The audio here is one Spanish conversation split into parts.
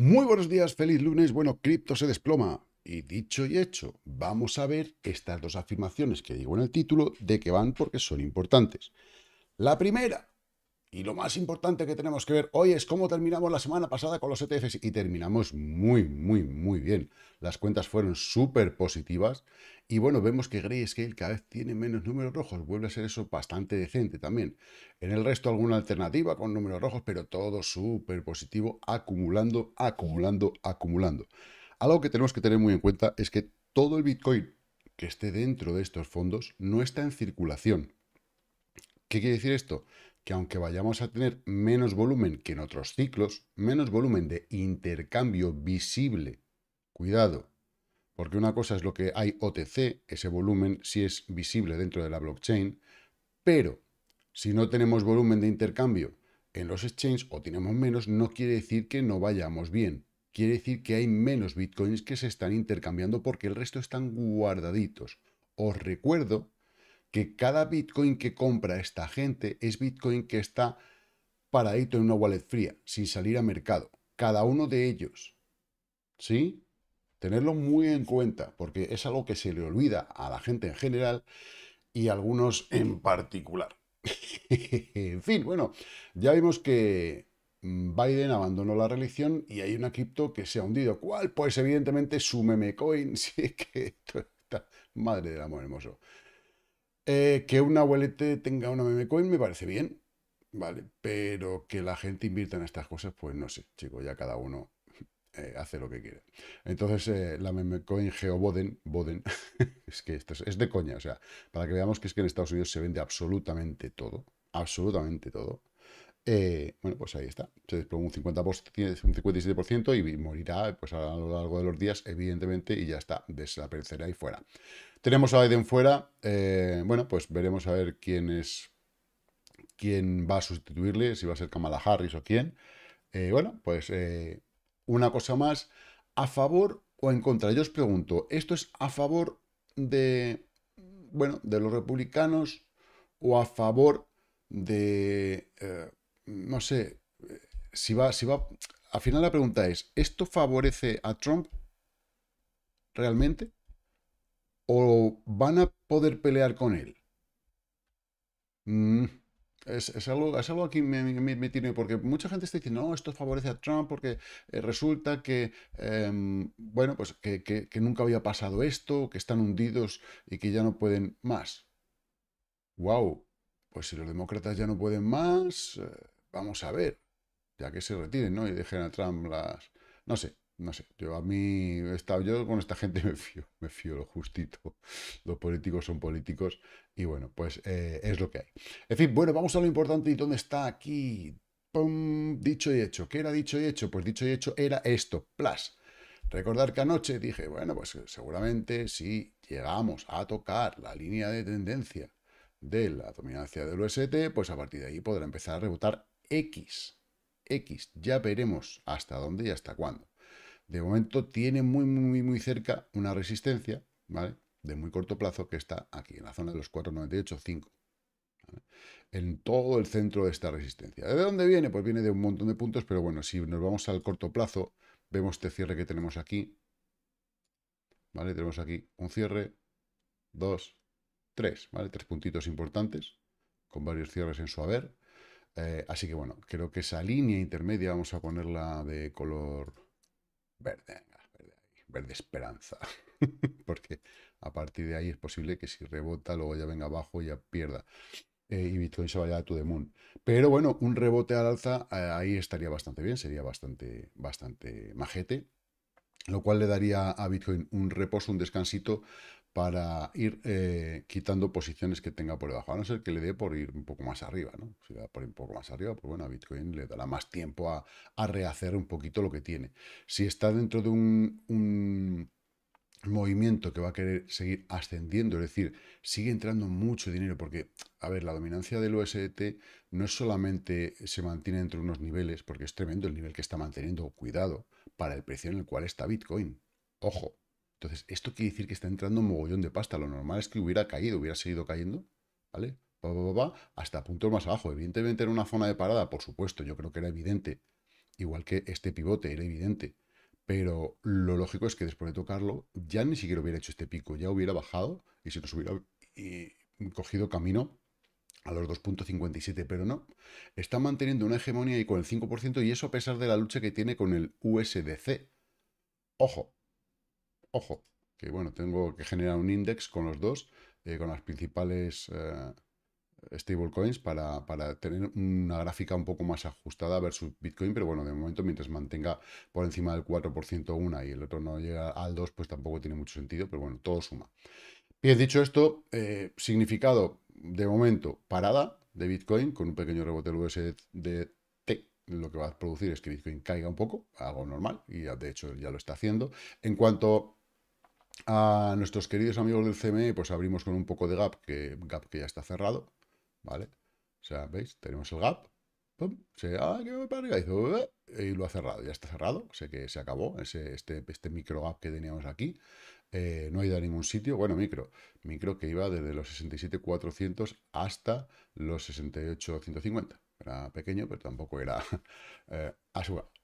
Muy buenos días, feliz lunes. Bueno, cripto se desploma. Y dicho y hecho, vamos a ver estas dos afirmaciones que digo en el título de que van porque son importantes. La primera, y lo más importante que tenemos que ver hoy es cómo terminamos la semana pasada con los ETFs y terminamos muy, muy, muy bien. Las cuentas fueron súper positivas y bueno, vemos que Grayscale cada vez tiene menos números rojos, vuelve a ser eso bastante decente también. En el resto alguna alternativa con números rojos, pero todo súper positivo, acumulando, acumulando, acumulando. Algo que tenemos que tener muy en cuenta es que todo el Bitcoin que esté dentro de estos fondos no está en circulación. ¿Qué quiere decir esto? que aunque vayamos a tener menos volumen que en otros ciclos, menos volumen de intercambio visible, cuidado, porque una cosa es lo que hay OTC, ese volumen si es visible dentro de la blockchain, pero si no tenemos volumen de intercambio en los exchanges o tenemos menos, no quiere decir que no vayamos bien. Quiere decir que hay menos bitcoins que se están intercambiando porque el resto están guardaditos. Os recuerdo que cada Bitcoin que compra esta gente es Bitcoin que está paradito en una wallet fría, sin salir a mercado. Cada uno de ellos. ¿Sí? Tenerlo muy en cuenta, porque es algo que se le olvida a la gente en general y a algunos en particular. en fin, bueno, ya vimos que Biden abandonó la religión y hay una cripto que se ha hundido. ¿Cuál? Pues evidentemente su meme coin. Sí, que está... Madre del amor hermoso. Eh, que una wallet tenga una meme coin me parece bien, ¿vale? Pero que la gente invierta en estas cosas, pues no sé, chicos, ya cada uno eh, hace lo que quiere. Entonces, eh, la la memecoin Geoboden, Boden, es que esto es, de coña, o sea, para que veamos que es que en Estados Unidos se vende absolutamente todo, absolutamente todo. Eh, bueno, pues ahí está. Se desplomó un, 50, un 57% y morirá pues, a lo largo de los días, evidentemente, y ya está, desaparecerá ahí fuera. Tenemos a Biden fuera. Eh, bueno, pues veremos a ver quién es quién va a sustituirle, si va a ser Kamala Harris o quién. Eh, bueno, pues una cosa más. ¿A favor o en contra? Yo os pregunto, ¿esto es a favor de, bueno, de los republicanos o a favor de no sé, eh, si va, si va, al final la pregunta es, ¿esto favorece a Trump realmente? ¿O van a poder pelear con él? Mm, es, algo, algo que me, tiene, porque mucha gente está diciendo, no, esto favorece a Trump porque eh, resulta que, em, bueno, pues que, nunca había pasado esto, que están hundidos y que ya no pueden más. ¡Wow! Pues si los demócratas ya no pueden más... Eh, vamos a ver, ya que se retiren, ¿no? Y dejen a Trump las... No sé, no sé. Yo a mí, yo con esta gente me fío, me fío lo justito. Los políticos son políticos y bueno, pues eh, es lo que hay. En fin, bueno, vamos a lo importante y dónde está aquí. ¡Pum! Dicho y hecho. ¿Qué era dicho y hecho? Pues dicho y hecho era esto, plus. Recordar que anoche dije, bueno, pues seguramente si llegamos a tocar la línea de tendencia de la dominancia del UST, pues a partir de ahí podrá empezar a rebotar X. X. Ya veremos hasta dónde y hasta cuándo. De momento tiene muy, muy, muy cerca una resistencia, ¿vale? De muy corto plazo que está aquí, en la zona de los 4,98,5. 5, En todo el centro de esta resistencia. ¿De dónde viene? Pues viene de un montón de puntos, pero bueno, si nos vamos al corto plazo, vemos este cierre que tenemos aquí. ¿Vale? Tenemos aquí un cierre, dos, tres, ¿vale? Tres puntitos importantes, con varios cierres en su haber. Eh, así que bueno, creo que esa línea intermedia vamos a ponerla de color verde, verde, esperanza, porque a partir de ahí es posible que si rebota luego ya venga abajo y ya pierda eh, y Bitcoin se vaya a tu the moon. Pero bueno, un rebote al alza eh, ahí estaría bastante bien, sería bastante, bastante majete lo cual le daría a Bitcoin un reposo, un descansito para ir eh, quitando posiciones que tenga por debajo, a no ser que le dé por ir un poco más arriba, ¿no? Si da por ir un poco más arriba, pues bueno, a Bitcoin le dará más tiempo a, rehacer un poquito lo que tiene. Si está dentro de un movimiento que va a querer seguir ascendiendo, es decir, sigue entrando mucho dinero porque, a ver, la dominancia del USDT no es solamente se mantiene entre unos niveles, porque es tremendo el nivel que está manteniendo, cuidado, para el precio en el cual está Bitcoin. Ojo. Entonces, esto quiere decir que está entrando un mogollón de pasta. Lo normal es que hubiera caído, hubiera seguido cayendo, ¿vale? hasta puntos más abajo. Evidentemente era una zona de parada, por supuesto, yo creo que era evidente. Igual que este pivote era evidente pero lo lógico es que después de tocarlo, ya ni siquiera hubiera hecho este pico, ya hubiera bajado y se nos hubiera cogido camino a los 2.57, pero no. Está manteniendo una hegemonía ahí con el 5% y eso a pesar de la lucha que tiene con el USDC. Ojo, ojo, que bueno, tengo que generar un index con los dos, eh, con las principales... Eh, stablecoins para, para, tener una gráfica un poco más ajustada versus Bitcoin, pero bueno, de momento mientras mantenga por encima del 4% una y el otro no llega al 2, pues tampoco tiene mucho sentido, pero bueno, todo suma. Bien, dicho esto, eh, significado de momento parada de Bitcoin con un pequeño rebote del USDT lo que va a producir es que Bitcoin caiga un poco, algo normal, y de hecho ya lo está haciendo. En cuanto a nuestros queridos amigos del CME, pues abrimos con un poco de gap, que gap que ya está cerrado, ¿vale? O sea, ¿veis? Tenemos el gap, ¡pum! Se, y, lo ha cerrado, ya está cerrado, sé que se acabó ese, este, este micro gap que teníamos aquí, eh, no ha ido a ningún sitio, bueno, micro, micro que iba desde los 67.400 hasta los 68.150, era pequeño, pero tampoco era eh,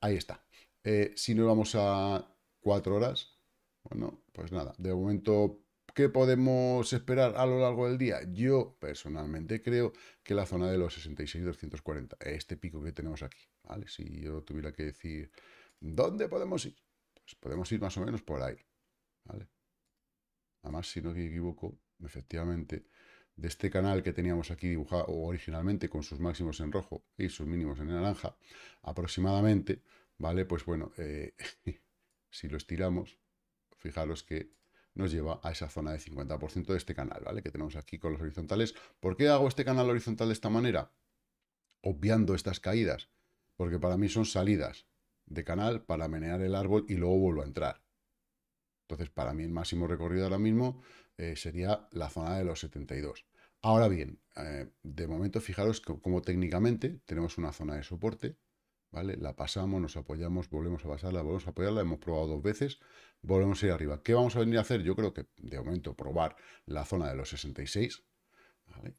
ahí está. Eh, si no vamos a cuatro horas, bueno, pues nada, de momento ¿Qué podemos esperar a lo largo del día? Yo personalmente creo que la zona de los 66.240, este pico que tenemos aquí, ¿vale? Si yo tuviera que decir, ¿dónde podemos ir? Pues podemos ir más o menos por ahí, ¿vale? Además, si no me equivoco, efectivamente, de este canal que teníamos aquí dibujado originalmente con sus máximos en rojo y sus mínimos en naranja, aproximadamente, ¿vale? Pues bueno, eh, si lo estiramos, fijaros que nos lleva a esa zona de 50% de este canal, ¿vale? Que tenemos aquí con los horizontales. ¿Por qué hago este canal horizontal de esta manera? Obviando estas caídas, porque para mí son salidas de canal para menear el árbol y luego vuelvo a entrar. Entonces, para mí el máximo recorrido ahora mismo eh, sería la zona de los 72. Ahora bien, eh, de momento fijaros cómo como técnicamente tenemos una zona de soporte, la pasamos, nos apoyamos, volvemos a pasarla, volvemos a apoyarla, hemos probado dos veces, volvemos a ir arriba. ¿Qué vamos a venir a hacer? Yo creo que de momento probar la zona de los 66,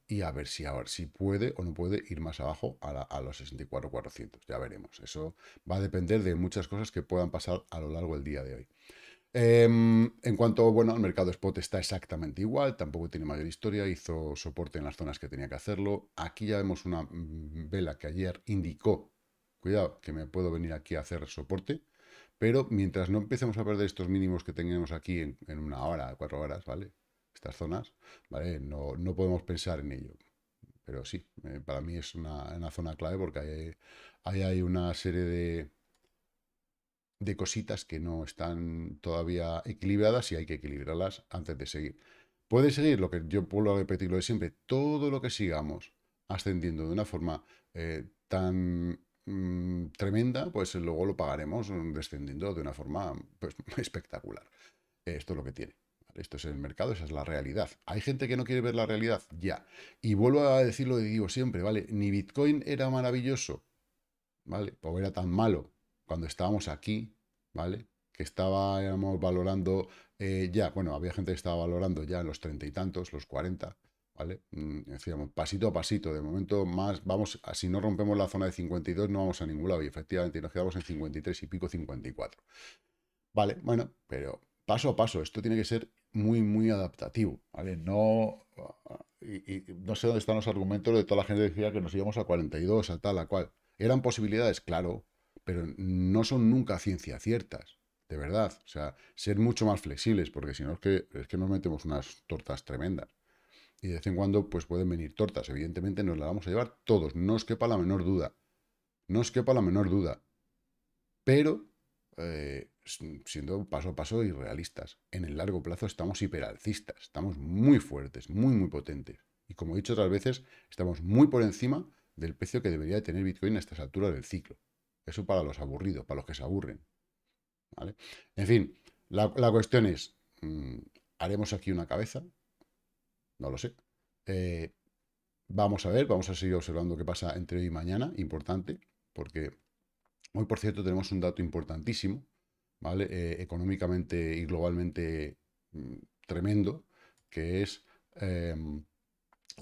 Y a ver si a si puede o no puede ir más abajo a, a los 64.400, ya veremos. Eso va a depender de muchas cosas que puedan pasar a lo largo del día de hoy. Em, en cuanto, bueno, al mercado spot está exactamente igual, tampoco tiene mayor historia, hizo soporte en las zonas que tenía que hacerlo. Aquí ya vemos una mm, vela que ayer indicó cuidado, que me puedo venir aquí a hacer soporte, pero mientras no empecemos a perder estos mínimos que tenemos aquí en, una hora, cuatro horas, ¿vale? Estas zonas, ¿vale? No, podemos pensar en ello. Pero sí, eh, para mí es una, zona clave porque hay, hay, una serie de, de cositas que no están todavía equilibradas y hay que equilibrarlas antes de seguir. Puede seguir lo que yo puedo repetirlo de siempre, todo lo que sigamos ascendiendo de una forma eh, tan Mm, tremenda, pues luego lo pagaremos mm, descendiendo de una forma pues, espectacular. Esto es lo que tiene. Esto es el mercado, esa es la realidad. ¿Hay gente que no quiere ver la realidad? Ya. Y vuelvo a decirlo lo digo siempre, ¿vale? Ni Bitcoin era maravilloso, ¿vale? O era tan malo cuando estábamos aquí, ¿vale? Que estábamos valorando eh, ya, bueno, había gente que estaba valorando ya en los treinta y tantos, los cuarenta, ¿vale? Mm, Decíamos, pasito a pasito, de momento más, vamos, si no rompemos la zona de 52 no vamos a ningún lado y efectivamente nos quedamos en 53 y pico 54. Vale, bueno, pero paso a paso, esto tiene que ser muy, muy adaptativo, ¿vale? No, y, no sé dónde están los argumentos de toda la gente que decía que nos íbamos a 42, a tal, a cual. Eran posibilidades, claro, pero no son nunca ciencia ciertas, de verdad. O sea, ser mucho más flexibles, porque si no es que, es que nos metemos unas tortas tremendas y de vez en cuando pues pueden venir tortas. Evidentemente nos las vamos a llevar todos, no os quepa la menor duda. No os quepa la menor duda. Pero eh, siendo paso a paso irrealistas. En el largo plazo estamos hiperalcistas, estamos muy fuertes, muy, muy potentes. Y como he dicho otras veces, estamos muy por encima del precio que debería tener Bitcoin a estas alturas del ciclo. Eso para los aburridos, para los que se aburren. ¿Vale? En fin, la, cuestión es, mm, haremos aquí una cabeza, no lo sé. Eh, vamos a ver, vamos a seguir observando qué pasa entre hoy y mañana, importante, porque hoy, por cierto, tenemos un dato importantísimo, ¿vale? Eh, económicamente y globalmente mm, tremendo, que es em,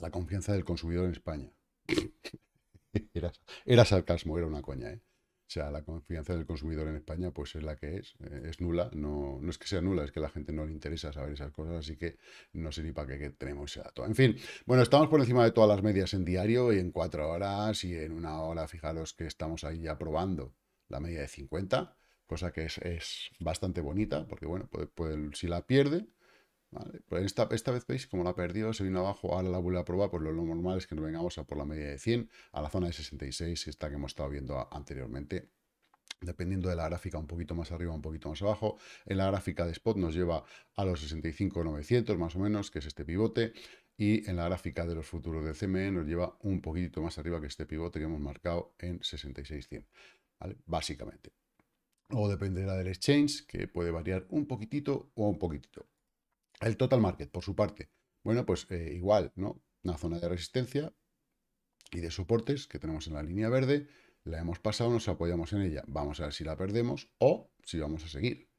la confianza del consumidor en España. era, era sarcasmo, era una coña, ¿eh? O sea, la confianza del consumidor en España pues es la que es, eh, es nula, no, es que sea nula, es que a la gente no le interesa saber esas cosas, así que no sé ni para qué que tenemos ese dato. En fin, bueno, estamos por encima de todas las medias en diario y en cuatro horas y en una hora, fijaros que estamos ahí ya probando la media de 50, cosa que es, bastante bonita, porque bueno, si la pierde, pues esta, esta, vez veis como la ha perdido se vino abajo, ahora la vuelve a probar, pues lo, normal es que nos vengamos a por la media de 100, a la zona de 66, esta que hemos estado viendo anteriormente, dependiendo de la gráfica, un poquito más arriba, un poquito más abajo. En la gráfica de spot nos lleva a los 65.900 más o menos, que es este pivote, y en la gráfica de los futuros de CME nos lleva un poquito más arriba que este pivote que hemos marcado en 66.100, Básicamente. luego dependerá del exchange, que puede variar un poquitito o un poquitito. El total market, por su parte. Bueno, pues eh, igual, ¿no? Una zona de resistencia y de soportes que tenemos en la línea verde. La hemos pasado, nos apoyamos en ella. Vamos a ver si la perdemos o si vamos a seguir.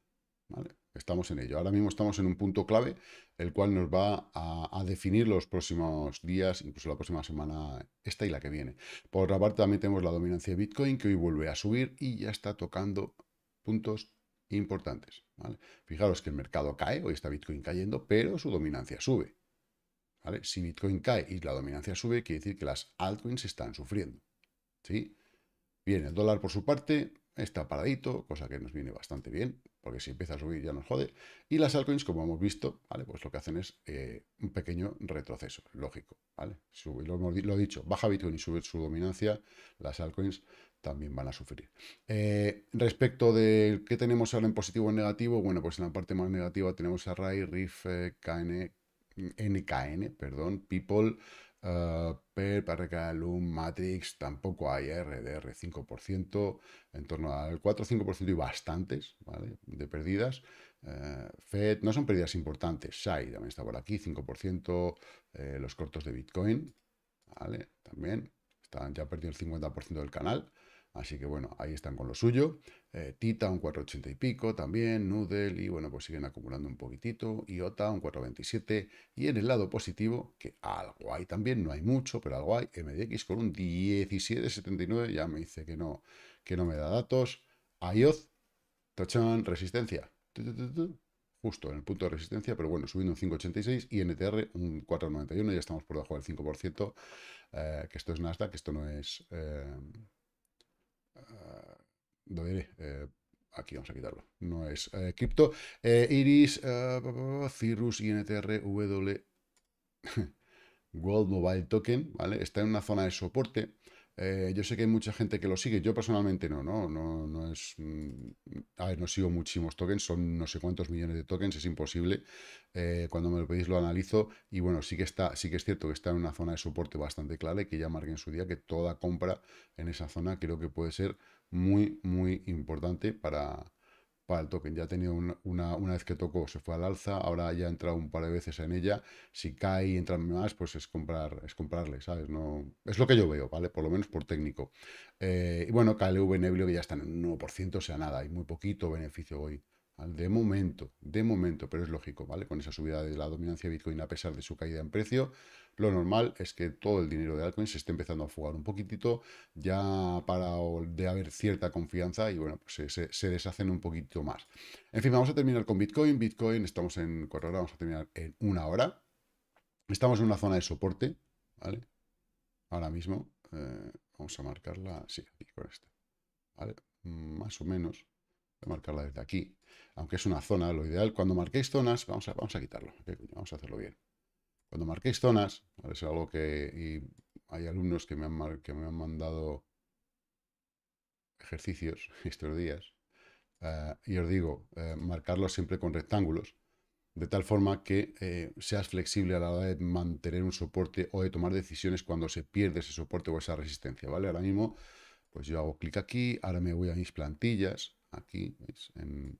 Estamos en ello. Ahora mismo estamos en un punto clave, el cual nos va a, a, definir los próximos días, incluso la próxima semana, esta y la que viene. Por otra parte, también tenemos la dominancia de Bitcoin, que hoy vuelve a subir y ya está tocando puntos importantes. Fijaros que el mercado cae, hoy está Bitcoin cayendo, pero su dominancia sube. ¿vale? Si Bitcoin cae y la dominancia sube, quiere decir que las altcoins están sufriendo. ¿sí? Bien, el dólar por su parte está paradito, cosa que nos viene bastante bien, porque si empieza a subir ya nos jode. Y las altcoins, como hemos visto, ¿vale? pues lo que hacen es eh, un pequeño retroceso, lógico. ¿vale? lo, dicho, baja Bitcoin y sube su dominancia, las altcoins también van a sufrir. Eh, respecto de qué tenemos ahora en positivo o en negativo, bueno, pues en la parte más negativa tenemos a RAI, RIF, eh, KN, NKN, perdón, People, eh, PER, Lum Matrix, tampoco hay RDR, 5%, en torno al 4-5% y bastantes, ¿vale? De pérdidas. FED, no son pérdidas importantes, SAI también está por aquí, 5%, los cortos de Bitcoin, ¿vale? También, están, ya perdido el 50% del canal. Así que bueno, ahí están con lo suyo. Eh, Tita un 480 y pico también, Noodle y bueno, pues siguen acumulando un poquitito. IOTA un 427 y en el lado positivo, que algo hay también, no hay mucho, pero algo hay. MDX con un 1779, ya me dice que no, que no me da datos. IOZ, Tachan, resistencia. justo en el punto de resistencia, pero bueno, subiendo un 5,86 y NTR un 4,91, ya estamos por debajo del 5%, eh, que esto es Nasdaq, que esto no es... Eh, Ah, eh, aquí vamos a quitarlo. No es eh, cripto. Eh, Iris, Cirrus, INTR, W, world Mobile Token, ¿vale? Está en una zona de soporte. Eh, yo sé que hay mucha gente que lo sigue, yo personalmente no, no, no, no es... Mm, a ver, no sigo muchísimos tokens, son no sé cuántos millones de tokens, es imposible. Eh, cuando me lo pedís lo analizo y bueno, sí que, está, sí que es cierto que está en una zona de soporte bastante clara y que ya marqué en su día que toda compra en esa zona creo que puede ser muy, muy importante para, para el token. Ya ha tenido una, una, vez que tocó, se fue al alza, ahora ya ha entrado un par de veces en ella. Si cae y entran más, pues es comprar, es comprarle, ¿sabes? No, es lo que yo veo, ¿vale? Por lo menos por técnico. Eh, y bueno, KLV Neblio que ya están en un 1%, o sea nada, hay muy poquito beneficio hoy. De momento, de momento, pero es lógico, ¿vale? Con esa subida de la dominancia de Bitcoin a pesar de su caída en precio, lo normal es que todo el dinero de altcoins se esté empezando a fugar un poquitito, ya para de haber cierta confianza y bueno, pues se, deshacen un poquito más. En fin, vamos a terminar con Bitcoin. Bitcoin, estamos en corredor, vamos a terminar en una hora. Estamos en una zona de soporte, ¿vale? Ahora mismo, eh, vamos a marcarla, sí, aquí con esta, ¿vale? Más o menos, voy a marcarla desde aquí aunque es una zona, lo ideal, cuando marquéis zonas, vamos a, vamos a quitarlo, vamos a hacerlo bien. Cuando marquéis zonas, es algo que hay alumnos que me, han, que me han mandado ejercicios estos días, eh, y os digo, marcarlo eh, marcarlos siempre con rectángulos, de tal forma que eh, seas flexible a la hora de mantener un soporte o de tomar decisiones cuando se pierde ese soporte o esa resistencia, ¿vale? Ahora mismo, pues yo hago clic aquí, ahora me voy a mis plantillas, aquí, En,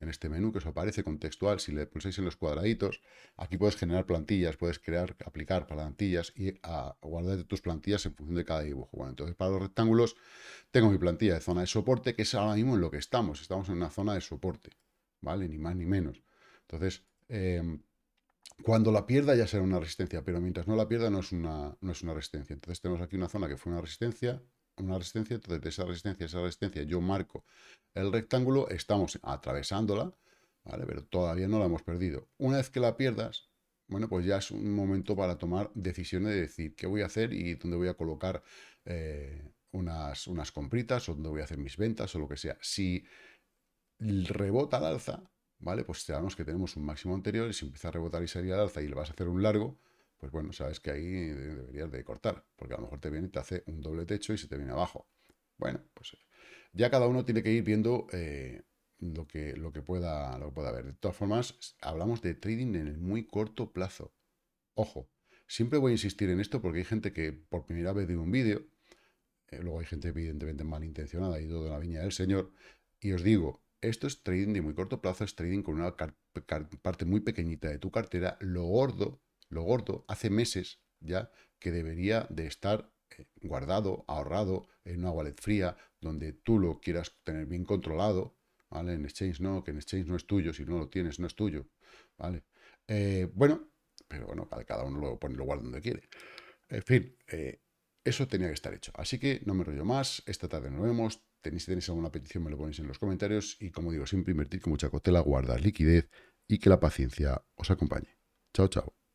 en este menú que os aparece contextual, si le pulsáis en los cuadraditos, aquí puedes generar plantillas, puedes crear, aplicar plantillas y a, ah, guardar tus plantillas en función de cada dibujo. Bueno, entonces para los rectángulos tengo mi plantilla de zona de soporte, que es ahora mismo en lo que estamos, estamos en una zona de soporte, ¿vale? Ni más ni menos. Entonces, em, cuando la pierda ya será una resistencia, pero mientras no la pierda no es una, no es una resistencia. Entonces tenemos aquí una zona que fue una resistencia, una resistencia, entonces de esa resistencia esa resistencia yo marco el rectángulo, estamos atravesándola, ¿vale? Pero todavía no la hemos perdido. Una vez que la pierdas, bueno, pues ya es un momento para tomar decisiones de decir qué voy a hacer y dónde voy a colocar eh, unas, unas compritas o dónde voy a hacer mis ventas o lo que sea. Si rebota al alza, ¿vale? Pues sabemos que tenemos un máximo anterior y si empieza a rebotar y salir al alza y le vas a hacer un largo, pues bueno, sabes que ahí deberías de cortar, porque a lo mejor te viene y te hace un doble techo y se te viene abajo. Bueno, pues ya cada uno tiene que ir viendo eh, lo, que, lo, que pueda, lo pueda haber. De todas formas, hablamos de trading en el muy corto plazo. Ojo, siempre voy a insistir en esto porque hay gente que por primera vez ve un vídeo, eh, luego hay gente evidentemente malintencionada y todo en la viña del señor, y os digo, esto es trading de muy corto plazo, es trading con una parte muy pequeñita de tu cartera, lo gordo lo gordo, hace meses ya que debería de estar eh, guardado, ahorrado en una wallet fría, donde tú lo quieras tener bien controlado, ¿vale? En Exchange no, que en Exchange no es tuyo, si no lo tienes no es tuyo, ¿vale? Eh, bueno, pero bueno, cada uno lo pone, lo guarda donde quiere. En fin, eh, eso tenía que estar hecho. Así que no me rollo más, esta tarde nos vemos, tenéis, si tenéis alguna petición me lo ponéis en los comentarios y como digo, siempre invertir con mucha cautela, guardar liquidez y que la paciencia os acompañe. Chao, chao.